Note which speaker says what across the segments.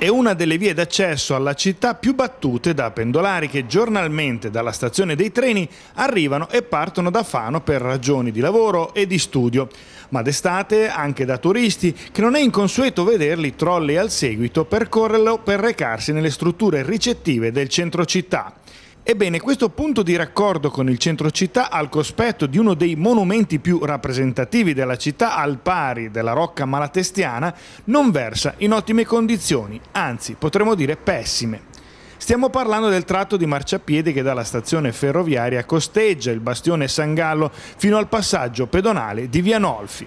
Speaker 1: è una delle vie d'accesso alla città più battute da pendolari che giornalmente dalla stazione dei treni arrivano e partono da Fano per ragioni di lavoro e di studio, ma d'estate anche da turisti che non è inconsueto vederli trolli al seguito percorrerlo per recarsi nelle strutture ricettive del centro città. Ebbene, questo punto di raccordo con il centro città al cospetto di uno dei monumenti più rappresentativi della città, al pari della Rocca Malatestiana, non versa in ottime condizioni, anzi potremmo dire pessime. Stiamo parlando del tratto di marciapiede che dalla stazione ferroviaria costeggia il bastione San Gallo fino al passaggio pedonale di Via Nolfi.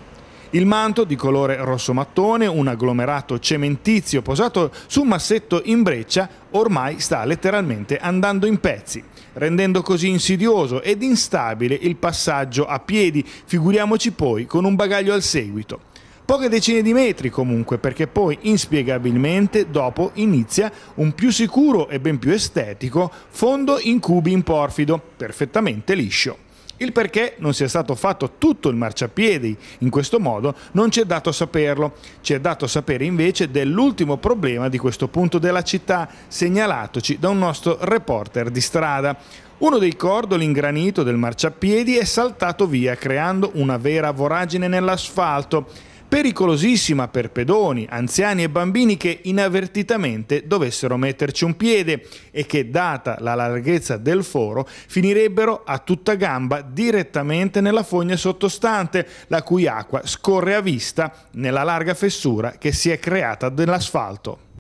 Speaker 1: Il manto di colore rosso mattone, un agglomerato cementizio posato su un massetto in breccia, ormai sta letteralmente andando in pezzi, rendendo così insidioso ed instabile il passaggio a piedi, figuriamoci poi con un bagaglio al seguito. Poche decine di metri comunque, perché poi inspiegabilmente dopo inizia un più sicuro e ben più estetico fondo in cubi in porfido, perfettamente liscio. Il perché non sia stato fatto tutto il marciapiede in questo modo non ci è dato saperlo, ci è dato sapere invece dell'ultimo problema di questo punto della città, segnalatoci da un nostro reporter di strada. Uno dei cordoli in granito del marciapiedi è saltato via creando una vera voragine nell'asfalto pericolosissima per pedoni, anziani e bambini che inavvertitamente dovessero metterci un piede e che, data la larghezza del foro, finirebbero a tutta gamba direttamente nella fogna sottostante, la cui acqua scorre a vista nella larga fessura che si è creata nell'asfalto.